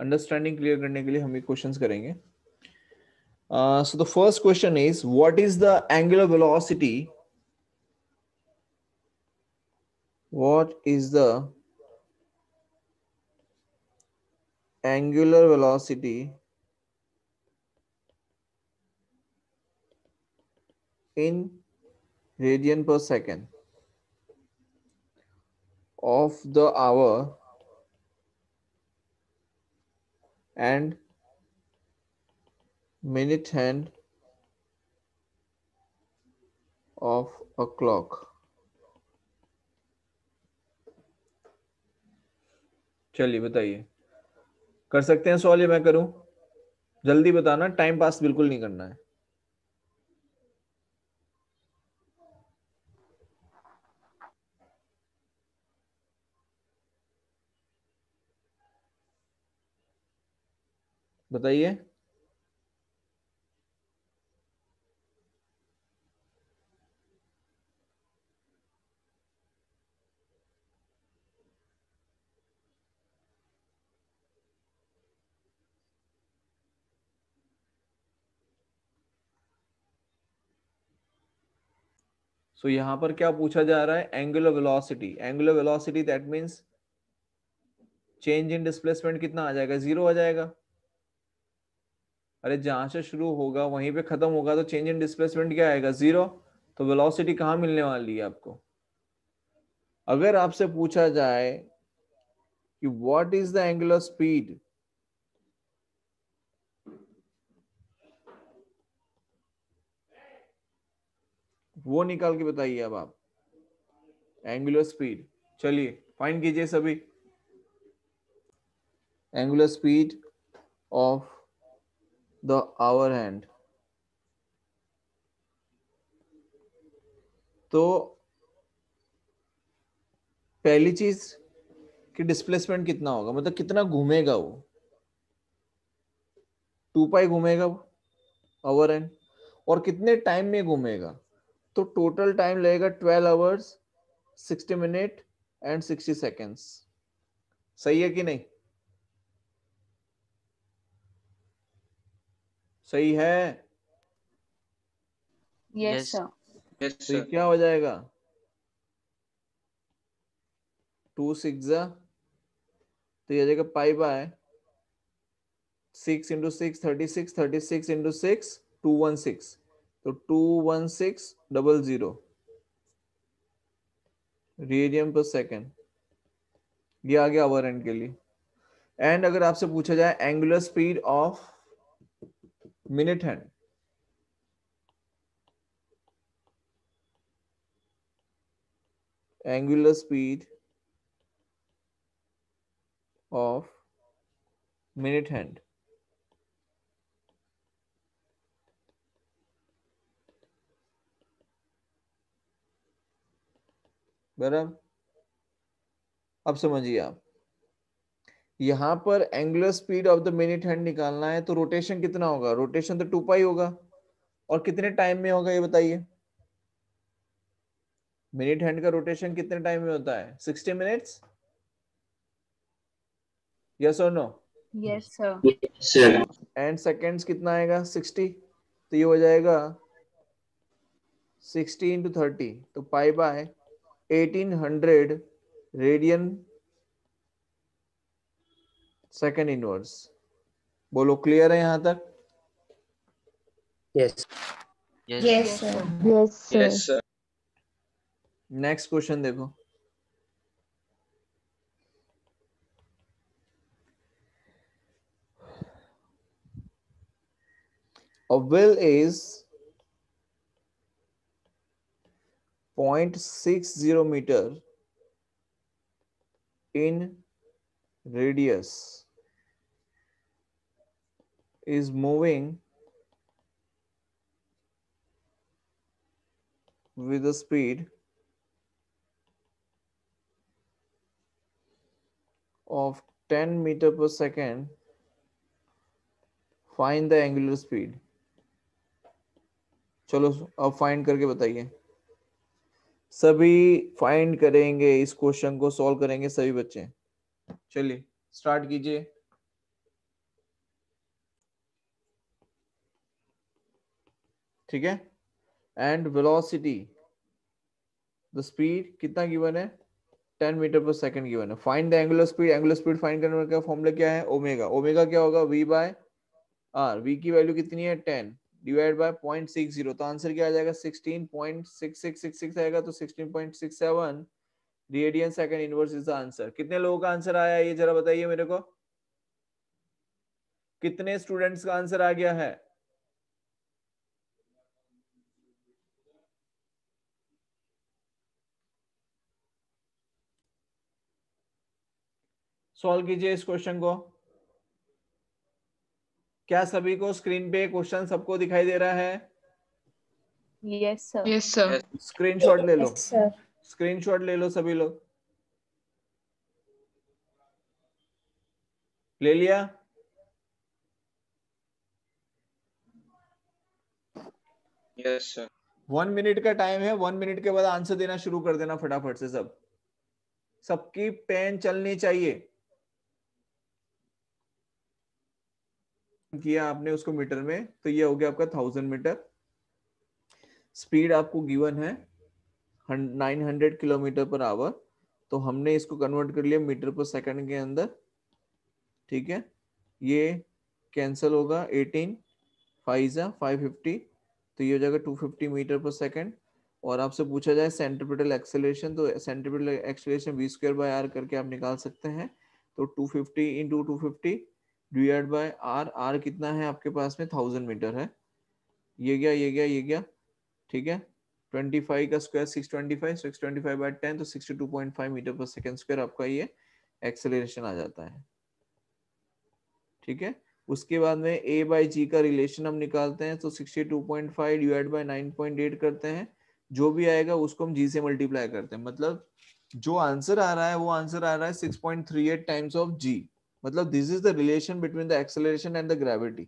Understanding clear करने के लिए हम ये क्वेश्चंस करेंगे so the first question is what is the angular velocity what is the angular velocity in radian per second of the hour and minute hand of a clock. चलिए बताइए कर सकते हैं सॉल्व मैं करूं जल्दी बताना टाइम पास बिल्कुल नहीं करना है बताइए so, यहां पर क्या पूछा जा रहा है angular velocity angular velocity that means change in displacement कितना आ जाएगा जीरो आ जाएगा अरे जहां से शुरू होगा वहीं पे खत्म होगा तो चेंज इन डिस्प्लेसमेंट क्या आएगा जीरो तो वेलोसिटी कहाँ मिलने वाली है आपको अगर आपसे पूछा जाए कि what is the angular speed वो निकाल के बताइए अब आप एंगुलर स्पीड चलिए फाइंड कीजिए सभी angular speed of the hour hand तो पहली चीज कि डिस्प्लेसमेंट कितना होगा मतलब कितना घूमेगा वो टू पाई घूमेगा वो आवर एंड और कितने टाइम में घूमेगा तो टोटल टाइम लगेगा twelve hours sixty minute and sixty seconds सही है कि नहीं सही है यस सर यस सर क्या हो जाएगा टू सिक्स तो ये जगह pi by six into six thirty six thirty six into six two one six तो two one six double zero radian per second ये आ गया आवर एंड के लिए एंड अगर आपसे पूछा जाए angular speed of minute hand angular speed of minute hand बराबर अब समझिए आप यहां पर angular speed of the minute hand निकालना है तो रोटेशन कितना होगा रोटेशन तो टू पाई होगा और कितने टाइम में होगा ये बताइए मिनिट हैंड का रोटेशन कितने टाइम में होता है सिक्सटी मिनट्स यस और no yes sir and second कितना आएगा सिक्सटी तो ये हो जाएगा सिक्सटी इंटू थर्टी तो pi by eighteen hundred radian second inverse बोलो क्लियर है यहां तक yes yes yes next question देखो A well is 0.60 meter in radius. is moving with the speed of 10 meter per second find the angular speed चलो अब find करके बताइए सभी फाइंड करेंगे इस क्वेश्चन को सॉल्व करेंगे सभी बच्चे चलिए स्टार्ट कीजिए ठीक है एंड वेलोसिटी द स्पीड कितना गिवन है 10 मीटर पर सेकंड गिवन है find the angular speed angular speed find करने का फॉर्मूला क्या है ओमेगा ओमेगा क्या होगा वी बाय आर वी की वैल्यू कितनी है 10 डिवाइड बाय 0.60 तो आंसर क्या आ जाएगा 16.6666 आएगा तो 16.67 radian second inverse is the answer कितने लोगों का आंसर आया ये जरा बताइए मेरे को कितने स्टूडेंट्स का आंसर आ गया है सॉल्व कीजिए इस क्वेश्चन को क्या सभी को स्क्रीन पे क्वेश्चन सबको दिखाई दे रहा है yes sir yes sir screenshot ले लो yes, स्क्रीनशॉट ले लो सभी लोग ले लिया यस सर वन मिनट का टाइम है वन मिनट के बाद आंसर देना शुरू कर देना फटाफट से सब सबकी पेन चलनी चाहिए किया आपने उसको मीटर में तो ये हो गया आपका थाउजेंड मीटर स्पीड आपको गिवन है nine hundred kilometre per hour तो हमने इसको कन्वर्ट कर लिया मीटर पर सेकंड के अंदर ठीक है ये कैंसिल होगा एटीन फाइव फाइजा फाइव फिफ्टी तो ये हो जाएगा two fifty metre per second और आपसे पूछा जाए सेंट्रीपिटल एक्सेलेशन तो centripetal acceleration V square by R करके आप निकाल सकते हैं तो two fifty into two fifty divide by R R कितना है आपके पास में थाउजेंड मीटर है ये गया ये गया ये गया ठीक है ट्वेंटी फाइव का square six twenty five six twenty five by ten तो sixty two point five metre per second square आपका ये एक्सेलरेशन आ जाता है ठीक है उसके बाद में ए बाई जी का रिलेशन हम निकालते हैं तो sixty two point five divide by nine point eight करते हैं जो भी आएगा उसको हम जी से मल्टीप्लाई करते हैं मतलब जो आंसर आ रहा है वो आंसर आ रहा है six point three eight times of G मतलब this is the relation between the acceleration and the gravity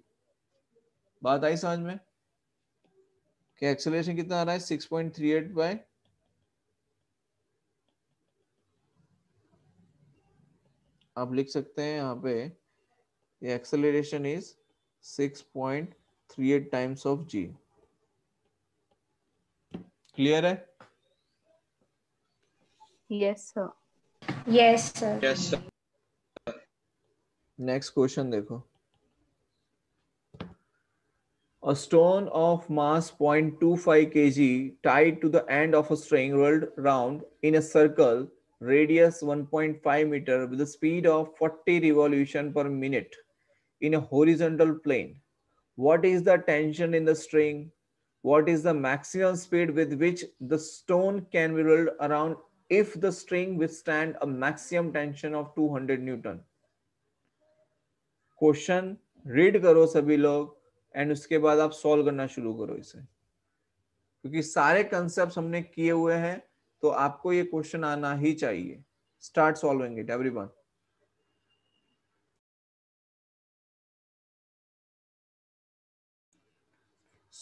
बात आई समझ में कि एक्सेलरेशन कितना आ रहा है six point three eight by आप लिख सकते हैं यहां पे acceleration is six point three eight times of G clear है yes sir yes sir yes sir next question देखो a stone of mass point two five K G tied to the end of a string rolled round in a circle radius 1.5 metre with speed of 40 revolution per minute in horizontal plane what is the tension in the string what is the maximum speed with which the stone can be rolled around if the string withstand a maximum tension of hundred newton question read करो सभी लोग and उसके बाद आप solve करना शुरू करो इसे क्योंकि सारे कंसेप्ट हमने किए हुए हैं तो आपको ये क्वेश्चन आना ही चाहिए स्टार्ट सॉल्विंग इट एवरीवन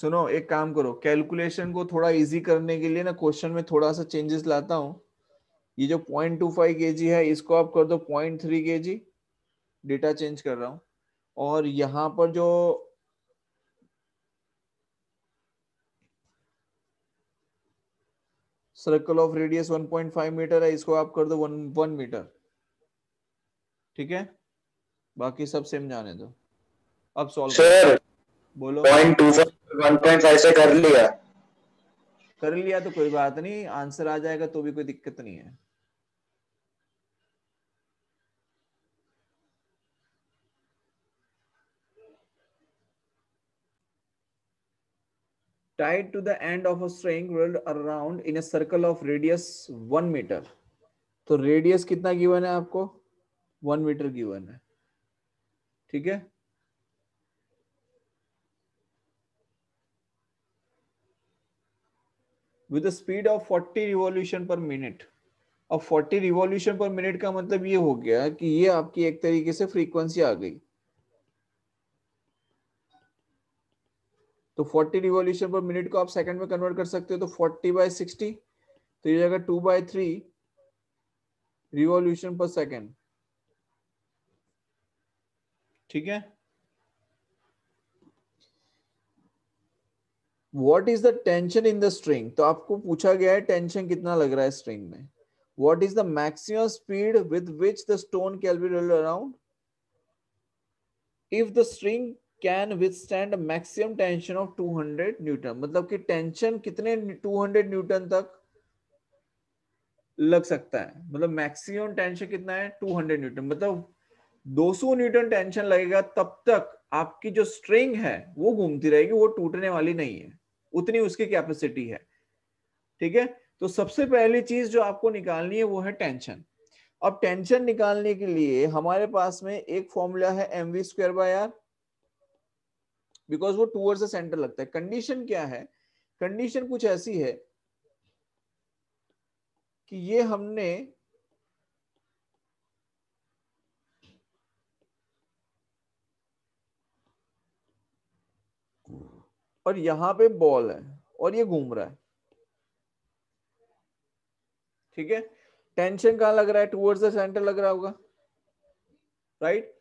सुनो एक काम करो कैलकुलेशन को थोड़ा इजी करने के लिए ना क्वेश्चन में थोड़ा सा चेंजेस लाता हूं ये जो पॉइंट टू फाइव के जी है इसको आप कर दो पॉइंट थ्री के जी डेटा चेंज कर रहा हूं और यहां पर जो सर्कल ऑफ रेडियस 1.5 मीटर है इसको आप कर दो वन वन मीटर ठीक है बाकी सब सेम जाने दो अब सॉल्व सर बोलो टू से कर लिया कर लिया तो कोई बात नहीं आंसर आ जाएगा तो भी कोई दिक्कत नहीं है tied to the end of a string rolled around in a circle of radius one metre तो रेडियस कितना गिवन है आपको वन मीटर गिवन है ठीक है with speed of 40 revolution per minute और 40 रिवॉल्यूशन पर मिनट का मतलब ये हो गया कि ये आपकी एक तरीके से फ्रीक्वेंसी आ गई तो 40 रिवॉल्यूशन पर मिनट को आप सेकंड में कन्वर्ट कर सकते हो तो 40 बाय 60 तो ये जाएगा 2 बाय 3 रिवॉल्यूशन पर सेकंड ठीक है what is the tension in the string तो आपको पूछा गया है टेंशन कितना लग रहा है स्ट्रिंग में what is the maximum speed with which the stone कैलबी be around if the string can stand maximum tension of 200 newton मतलब कि टेंशन कितने 200 न्यूटन तक लग सकता है मतलब मैक्सिमम टेंशन कितना है 200 न्यूटन मतलब 200 न्यूटन टेंशन लगेगा तब तक आपकी जो स्ट्रिंग है वो घूमती रहेगी वो टूटने वाली नहीं है उतनी उसकी कैपेसिटी है ठीक है तो सबसे पहली चीज जो आपको निकालनी है वो है टेंशन अब टेंशन निकालने के लिए हमारे पास में एक फॉर्मूला है M we square by R because वो टूवर्ड्स द सेंटर लगता है कंडीशन क्या है कंडीशन कुछ ऐसी है कि ये हमने और यहां पे बॉल है और ये घूम रहा है ठीक है टेंशन कहां लग रहा है टूवर्ड्स द सेंटर लग रहा होगा राइट right?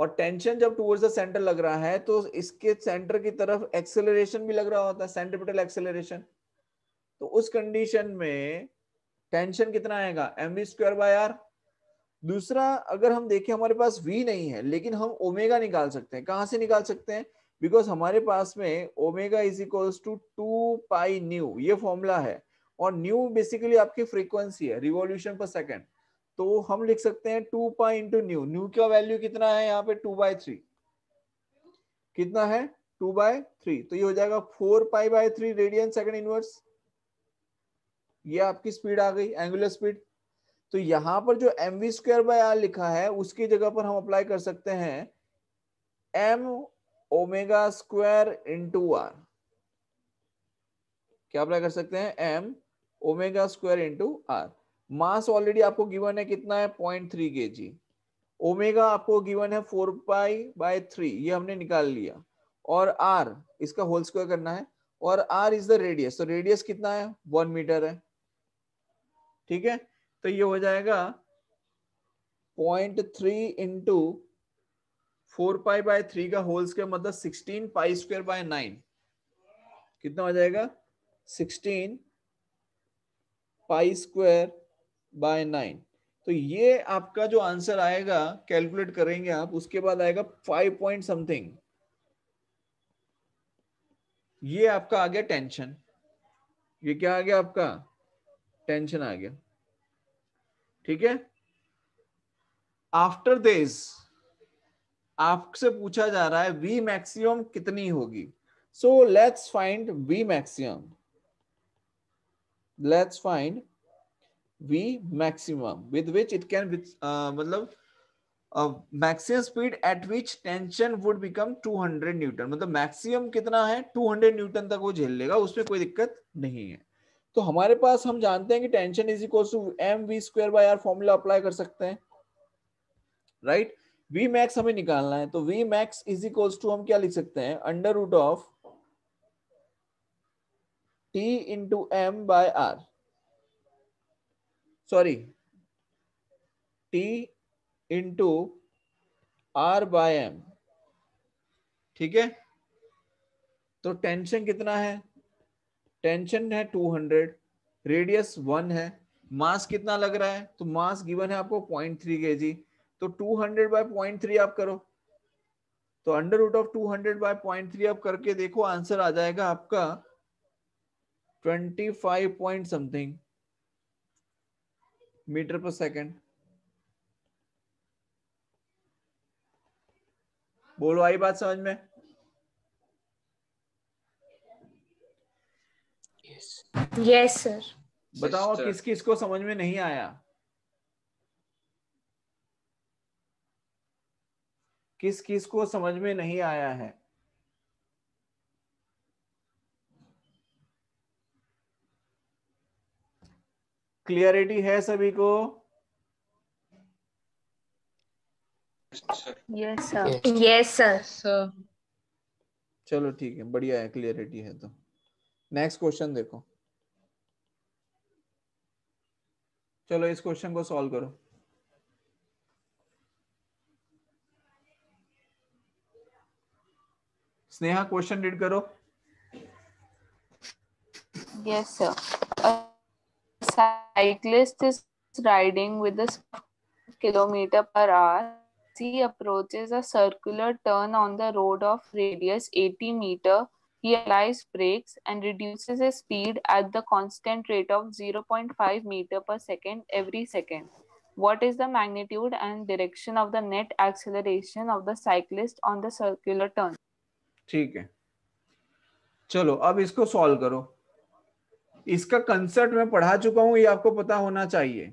और टेंशन जब टूवर्ड्स द सेंटर लग रहा है तो इसके सेंटर की तरफ एक्सेलरेशन भी लग रहा होता है सेंट्रिपिटल एक्सेलरेशन तो उस कंडीशन में टेंशन कितना आएगा M we square by R दूसरा अगर हम देखें हमारे पास वी नहीं है लेकिन हम ओमेगा निकाल सकते हैं कहाँ से निकाल सकते हैं बिकॉज हमारे पास में omega is equals to two pi nu ये फॉर्मूला है और न्यू बेसिकली आपकी फ्रीक्वेंसी है रिवॉल्यूशन पर सेकेंड तो हम लिख सकते हैं two pi into nu nu का वैल्यू कितना है यहाँ पे टू बाय थ्री कितना है टू बाय थ्री तो ये हो जाएगा four pi by three radian second inverse ये आपकी स्पीड आ गई एंगुलर स्पीड तो यहां पर जो M we square by R लिखा है उसकी जगह पर हम अप्लाई कर सकते हैं M omega square into R क्या अप्लाई कर सकते हैं M omega square into R mass already आपको गिवन है कितना है point three K G omega आपको गिवन है फोर पाई बाय थ्री ये हमने निकाल लिया और आर इसका होल स्क्वायर करना है और आर इज द रेडियस तो रेडियस कितना है वन मीटर है ठीक है तो ये हो जाएगा point three into four pi by three का होल स्क्वायर मतलब sixteen pi square by nine कितना हो जाएगा sixteen pi square by nine तो ये आपका जो आंसर आएगा कैलकुलेट करेंगे आप उसके बाद आएगा फाइव पॉइंट समथिंग ये आपका आ गया टेंशन ये क्या आ गया आपका टेंशन आ गया ठीक है आफ्टर दिस आपसे पूछा जा रहा है वी मैक्सिमम कितनी होगी so let's find v maximum let's find v maximum with which it can uh, मतलब uh, maximum speed at which tension would become 200 newton मतलब maximum कितना है 200 newton तक वो झेल लेगा उसमें कोई दिक्कत नहीं है तो हमारे पास हम जानते हैं कि tension is equal to m we square by r formula apply कर सकते हैं राइट वी मैक्स हमें निकालना है तो v max is equal to हम क्या लिख सकते हैं under root of t into m by r sorry t into r by m ठीक है तो टेंशन कितना है टेंशन है 200 रेडियस वन है मास कितना लग रहा है तो मास गिवन है आपको 0.3 थ्री के जी तो 200 हंड्रेड बाय पॉइंट आप करो तो under root of 200 hundred by point आप करके देखो आंसर आ जाएगा आपका 25 point something metre per second बोलो आई बात समझ में यस सर बताओ किस किस को समझ में नहीं आया किस किस को समझ में नहीं आया है क्लियरिटी है सभी को यस सर यस सर चलो ठीक है बढ़िया है क्लियरिटी है तो नेक्स्ट क्वेश्चन देखो चलो इस क्वेश्चन को सॉल्व करो स्नेहा क्वेश्चन रीड करो yes sir cyclist is riding with a kilometer per hour he approaches a circular turn on the road of radius 80 meter he applies brakes and reduces his speed at the constant rate of 0.5 meter per second every second what is the magnitude and direction of the net acceleration of the cyclist on the circular turn ठीक है चलो अब इसको solve करो इसका concept मैं पढ़ा चुका हूं ये आपको पता होना चाहिए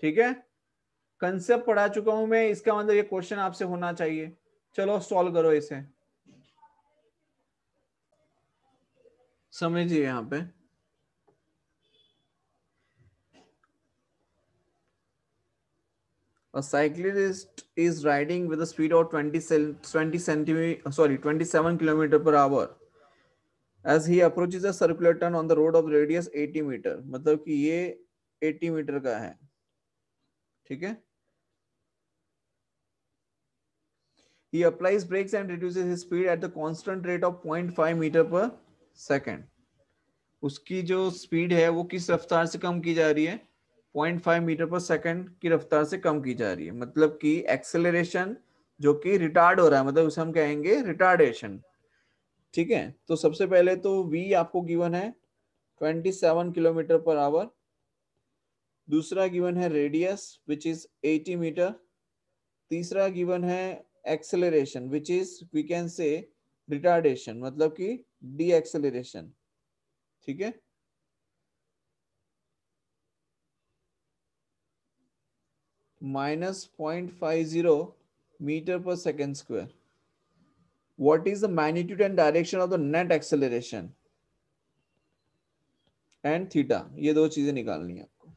ठीक है कंसेप्ट पढ़ा चुका हूं मैं इसका मतलब ये क्वेश्चन आपसे होना चाहिए चलो सॉल्व करो इसे समझिए यहां पे A cyclist is riding with a speed of 20 20 centimeter sorry 27 kilometer per hour as he approaches a circular turn on the road of radius 80 metre मतलब कि ये 80 मीटर का है ठीक है he applies brakes and reduces his speed at the constant rate of 0.5 meter per second उसकी जो speed है वो किस रफ्तार से कम की जा रही है 0.5 मीटर पर सेकंड की रफ्तार से कम की जा रही है मतलब कि एक्सेलरेशन जो कि रिटार्ड हो रहा है मतलब उसे हम कहेंगे रिटार्डेशन ठीक है तो सबसे पहले तो वी आपको गिवन है 27 किलोमीटर पर आवर दूसरा गिवन है रेडियस विच इज 80 मीटर तीसरा गिवन है acceleration which is we can say retardation मतलब कि डी एक्सेलरेशन ठीक है minus point five zero metre per second square what is the magnitude and direction of the net acceleration and theta ये दो चीजें निकालनी है आपको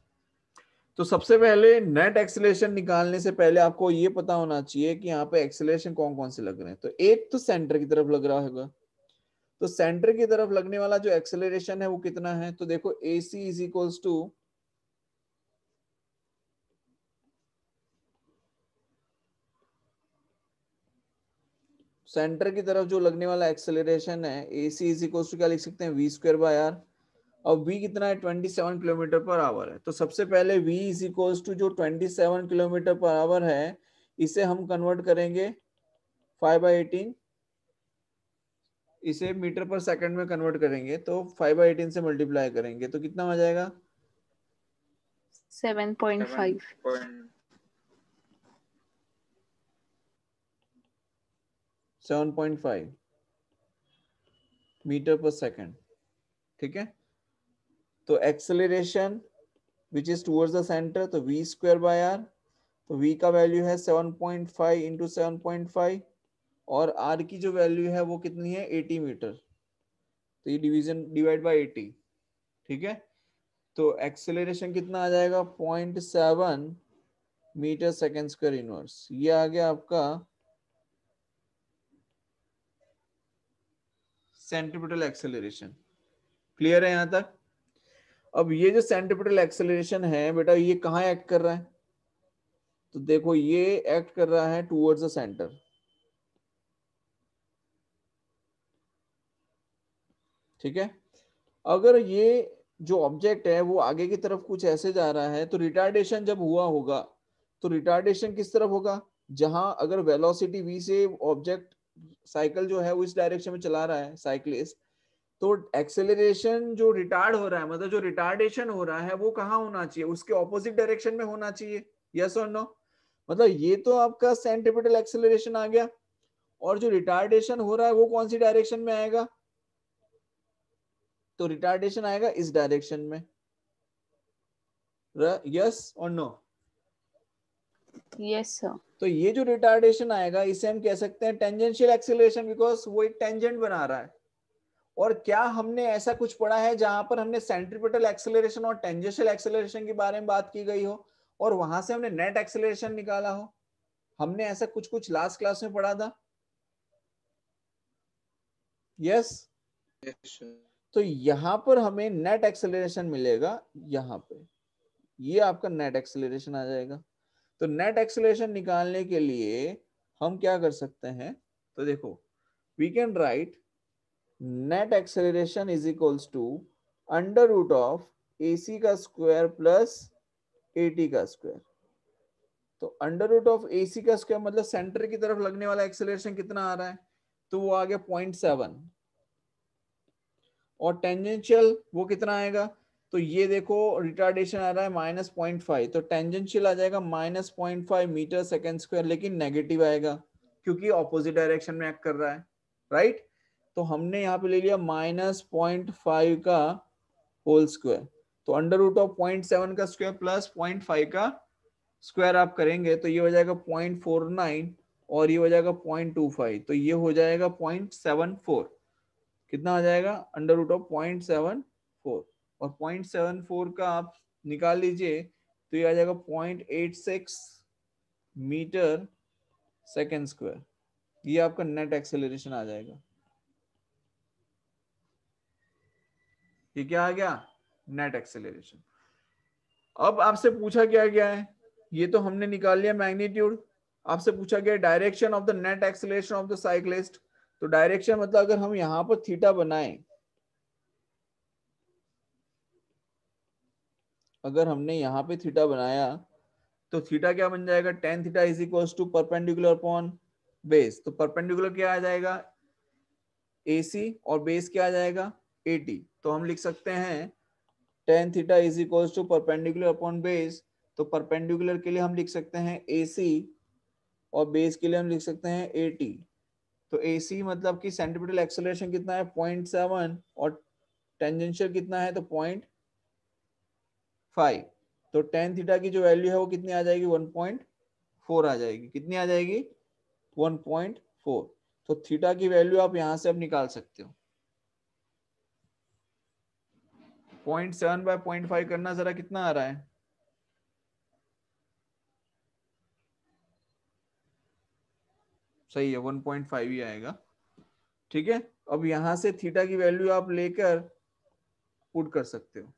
तो सबसे पहले नेट एक्सलेशन निकालने से पहले आपको ये पता होना चाहिए कि यहाँ पे एक्सेलेशन कौन कौन से लग रहे हैं तो एक तो सेंटर की तरफ लग रहा होगा तो सेंटर की तरफ लगने वाला जो एक्सेलरेशन है वो कितना है तो देखो a c is equals to centre की तरफ जो लगने वाला एक्सेलरेशन है a c is equal to क्या लिख सकते हैं वी स्क्वेयर बाय आर अब वी कितना है twenty seven kilometre per hour है तो सबसे पहले वी इज इक्वल टू जो twenty seven kilometre per hour है इसे हम कन्वर्ट करेंगे फाइव बाई एटीन इसे मीटर पर सेकंड में कन्वर्ट करेंगे तो फाइव बाई एटीन से मल्टीप्लाई करेंगे तो कितना आ जाएगा seven point five seven point five metre per second ठीक है तो acceleration which is towards the centre तो वी स्क्वायर बाय आर तो वी का वैल्यू है seven point five into seven point five और आर की जो वैल्यू है वो कितनी है एटी मीटर तो ये डिवीजन डिवाइड बाय एटी ठीक है तो एक्सेलरेशन कितना आ जाएगा point seven metre second square inverse ये आ गया आपका सेंट्रिपिटल एक्सेलरेशन क्लियर है यहां तक अब ये जो सेंट्रिपिटल एक्सेलरेशन है बेटा ये कहा एक्ट कर रहा है तो देखो ये एक्ट कर रहा है टूवर्ड्स द सेंटर ठीक है अगर ये जो ऑब्जेक्ट है वो आगे की तरफ कुछ ऐसे जा रहा है तो रिटार्डेशन जब हुआ होगा तो रिटार्डेशन किस तरफ होगा जहां अगर वेलोसिटी वी से ऑब्जेक्ट साइकिल जो है वो इस डायरेक्शन में चला रहा है साइक्लिस्ट तो एक्सेलरेशन जो रिटार्ड हो रहा है मतलब जो रिटार्डेशन हो रहा है वो कहाँ होना चाहिए उसके ऑपोजिट डायरेक्शन में होना चाहिए यस और नो मतलब ये तो आपका सेंटिपिटल एक्सेलरेशन आ गया और जो रिटार्डेशन हो रहा है वो कौन सी डायरेक्शन में आएगा तो रिटार्डेशन आएगा इस डायरेक्शन में यस और नो यस सर तो ये जो रिटार्डेशन आएगा इसे हम कह सकते हैं टेंजेंशियल एक्सिलेशन बिकॉज वो एक टेंजेंट बना रहा है और क्या हमने ऐसा कुछ पढ़ा है जहां पर हमने सेंट्रीपिटल एक्सेलरेशन और टेंजेंशियल एक्सेलरेशन के बारे में बात की गई हो और वहां से हमने नेट एक्सेलरेशन निकाला हो हमने ऐसा कुछ कुछ लास्ट क्लास में पढ़ा था यस yes? yes तो यहां पर हमें नेट एक्सेलरेशन मिलेगा यहाँ पे ये यह आपका नेट एक्सेलरेशन आ जाएगा तो नेट एक्सलेशन निकालने के लिए हम क्या कर सकते हैं तो देखो v can write net acceleration is equals to under root of a c का स्क्वायर प्लस ए टी का स्क्वायर तो under root of a c का स्क्वायर मतलब सेंटर की तरफ लगने वाला एक्सेलरेशन कितना आ रहा है तो वो आ गया पॉइंट सेवन और टेंजेंशियल वो कितना आएगा तो ये देखो रिटार्डेशन आ रहा है माइनस पॉइंट फाइव तो टेंजेंशियल आ जाएगा minus point five metre second square लेकिन नेगेटिव आएगा क्योंकि ऑपोजिट डायरेक्शन में एक्ट कर रहा है राइट तो हमने यहाँ पे ले लिया माइनस पॉइंट फाइव का होल स्क्वायर तो under root of point seven का स्क्वायर प्लस पॉइंट फाइव का स्क्वायर आप करेंगे तो ये हो जाएगा पॉइंट फोर नाइन और ये हो जाएगा पॉइंट टू फाइव तो ये हो जाएगा पॉइंट सेवन फोर कितना आ जाएगा under root of point seven four और पॉइंट सेवन फोर का आप निकाल लीजिए तो ये आ जाएगा point eight six metre second square ये आपका नेट एक्सेलरेशन आ जाएगा ये क्या आ गया नेट एक्सेलरेशन अब आपसे पूछा क्या गया है ये तो हमने निकाल लिया मैग्नीट्यूड आपसे पूछा गया direction of the net acceleration of the cyclist तो डायरेक्शन मतलब अगर हम यहाँ पर थीटा बनाए अगर हमने यहाँ पे थीटा बनाया तो थीटा क्या बन जाएगा tan theta is equals to perpendicular upon base तो परपेंडिकुलर क्या आ जाएगा ए और बेस क्या आ जाएगा ए तो हम लिख सकते हैं tan theta is equals to perpendicular upon base तो परपेंडिकुलर के लिए हम लिख सकते हैं ए और बेस के लिए हम लिख सकते हैं ए तो ए मतलब कि सेंट्रीपिटल एक्सलेशन कितना है 0.7 और टेंजेंशियल कितना है तो पॉइंट फाइव तो टेन थीटा की जो वैल्यू है वो कितनी आ जाएगी वन पॉइंट फोर आ जाएगी कितनी आ जाएगी वन पॉइंट फोर तो थीटा की वैल्यू आप यहां से अब निकाल सकते हो point seven by point five करना जरा कितना आ रहा है सही है वन पॉइंट फाइव ही आएगा ठीक है अब यहां से थीटा की वैल्यू आप लेकर पुट कर सकते हो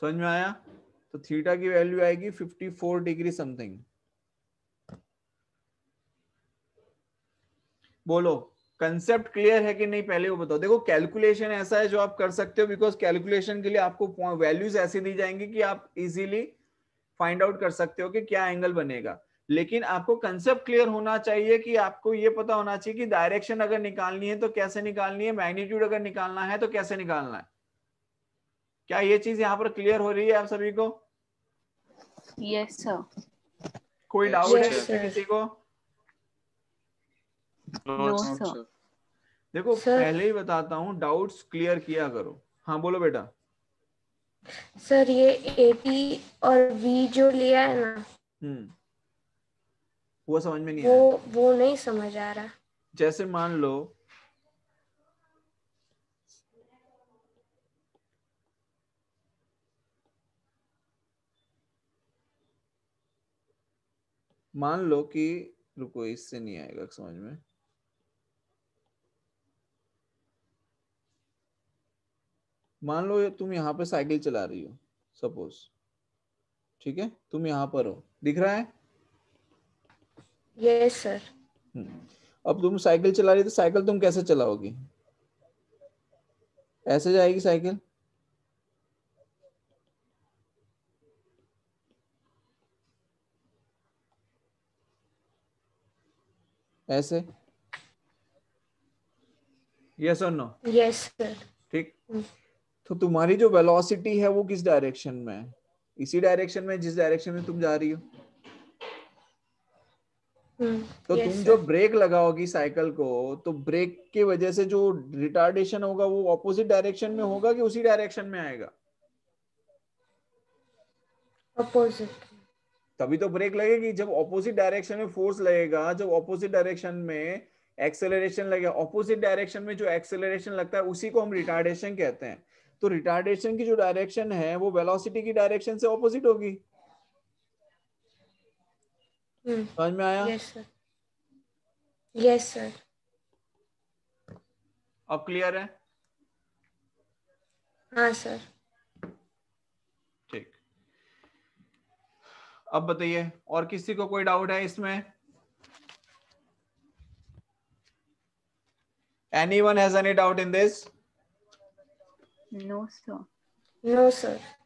समझ में आया तो थीटा की वैल्यू आएगी 54 डिग्री समथिंग बोलो कंसेप्ट क्लियर है कि नहीं पहले वो बताओ देखो कैलकुलेशन ऐसा है जो आप कर सकते हो बिकॉज कैलकुलेशन के लिए आपको वैल्यूज ऐसी दी जाएंगी कि आप इजीली फाइंड आउट कर सकते हो कि क्या एंगल बनेगा लेकिन आपको कंसेप्ट क्लियर होना चाहिए कि आपको ये पता होना चाहिए कि डायरेक्शन अगर निकालनी है तो कैसे निकालनी है मैग्नीट्यूड अगर निकालना है तो कैसे निकालना है क्या ये चीज यहाँ पर क्लियर हो रही है आप सभी को यस yes, सर कोई डाउट yes, है किसी को नो सर देखो sir. पहले ही बताता हूँ डाउट्स क्लियर किया करो हाँ बोलो बेटा सर ये ए पी और वी जो लिया है ना हम्म वो समझ में नहीं वो आया। वो नहीं समझ आ रहा जैसे मान लो मान लो कि रुको इससे नहीं आएगा समझ में मान लो तुम यहाँ पे साइकिल चला रही हो सपोज ठीक है तुम यहाँ पर हो दिख रहा है यस सर हम्म। अब तुम साइकिल चला रही हो तो साइकिल तुम कैसे चलाओगी ऐसे जाएगी साइकिल ऐसे यस और नो यस सर ठीक hmm. तो तुम्हारी जो वेलोसिटी है वो किस डायरेक्शन में है इसी डायरेक्शन में जिस डायरेक्शन में तुम जा रही हो hmm. तो yes, तुम sir. जो ब्रेक लगाओगी साइकिल को तो ब्रेक के वजह से जो रिटार्डेशन होगा वो ऑपोजिट डायरेक्शन में होगा कि उसी डायरेक्शन में आएगा ऑपोजिट तभी तो ब्रेक लगेगी जब ऑपोजिट डायरेक्शन में फोर्स लगेगा जब ऑपोजिट डायरेक्शन में एक्सेलरेशन लगेगा ऑपोजिट डायरेक्शन में जो एक्सेलरेशन लगता है उसी को हम रिटार्डेशन कहते हैं तो रिटार्डेशन की जो डायरेक्शन है वो वेलोसिटी की डायरेक्शन से ऑपोजिट होगी हम्म। समझ में आया यस सर यस सर अब क्लियर है हाँ सर अब बताइए और किसी को कोई डाउट है इसमें any one has any doubt in this no sir no sir